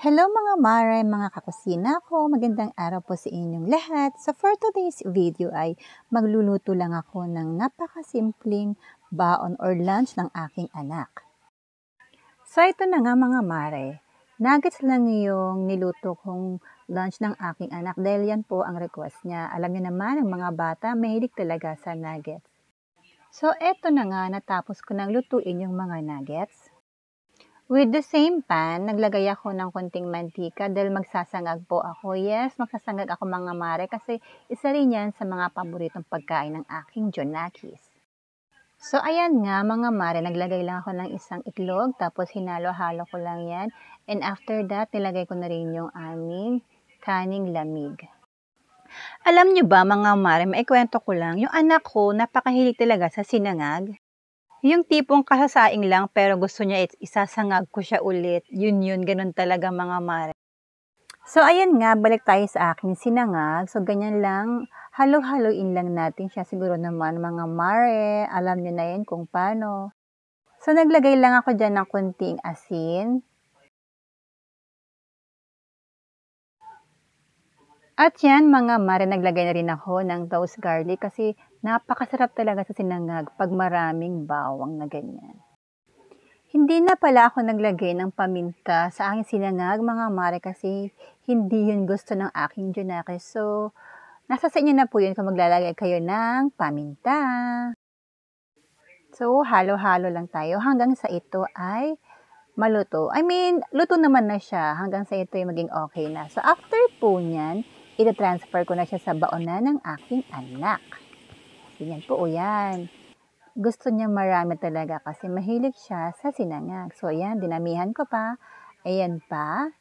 Hello mga Mare, mga kakusina ko. Magandang araw po sa inyong lahat. So for today's video ay magluluto lang ako ng napakasimpleng baon or lunch ng aking anak. So ito na nga mga Mare, nuggets lang yung niluto kong lunch ng aking anak dahil yan po ang request niya. Alam niyo naman, ang mga bata mahilig talaga sa nuggets. So eto na nga, natapos ko nang lutuin yung mga nuggets. With the same pan, naglagay ako ng konting mantika dahil magsasangag po ako. Yes, magsasangag ako mga mare kasi isa rin yan sa mga paboritong pagkain ng aking Jonakis. So ayan nga mga mare, naglagay lang ako ng isang itlog tapos hinalo-halo ko lang yan. And after that, nilagay ko na rin yung aming kaning lamig. Alam nyo ba mga mare, maikwento ko lang, yung anak ko napakahilig talaga sa sinangag. Yung tipong kasasaing lang pero gusto niya it, isasangag ko siya ulit. Yun yun, ganun talaga mga mare. So, ayan nga, balik tayo sa akin sinangag. So, ganyan lang, halo-haloin lang natin siya. Siguro naman, mga mare, alam niyo na yan kung paano. So, naglagay lang ako dyan ng kunting asin. At yan, mga mare, naglagay na rin ako ng toast garlic kasi Napakasarap talaga sa sinangag pag maraming bawang na ganyan. Hindi na pala ako naglagay ng paminta sa aking sinangag mga mare kasi hindi yun gusto ng aking junake. So, nasa sa inyo na po yun kung maglalagay kayo ng paminta. So, halo-halo lang tayo hanggang sa ito ay maluto. I mean, luto naman na siya hanggang sa ito ay maging okay na. So, after po niyan, ito-transfer ko na siya sa baonan ng aking anak. Ganyan po, o yan. Gusto niya marami talaga kasi mahilig siya sa sinangag. So, ayan, dinamihan ko pa. Ayan pa.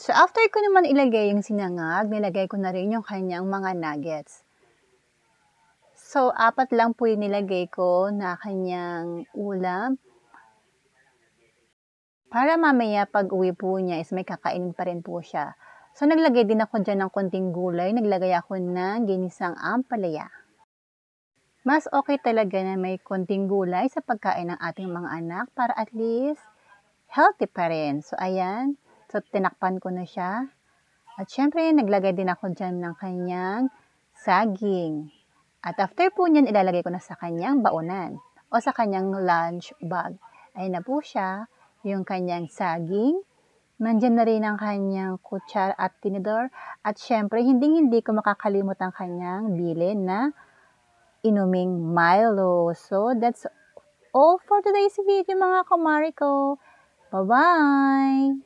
So, after ko naman ilagay yung sinangag, nilagay ko na rin yung kanyang mga nuggets. So, apat lang po yung nilagay ko na kanyang ulam. Para mamaya pag uwi po niya is may kakainin pa rin po siya. So, naglagay din ako dyan ng konting gulay. Naglagay ako ng ginisang ampalaya. Mas okay talaga na may konting gulay sa pagkain ng ating mga anak para at least healthy pa rin. So, ayan. So, tinakpan ko na siya. At syempre, naglagay din ako dyan ng kanyang saging. At after po niyan, ilalagay ko na sa kanyang baonan o sa kanyang lunch bag. Ayan na po siya, yung kanyang saging, Nandiyan na rin ang kanyang kutsara at tinidor. At syempre, hinding-hindi ko makakalimot ang kanyang bilin na inuming Milo. So, that's all for today's video mga kamari ko. Bye-bye!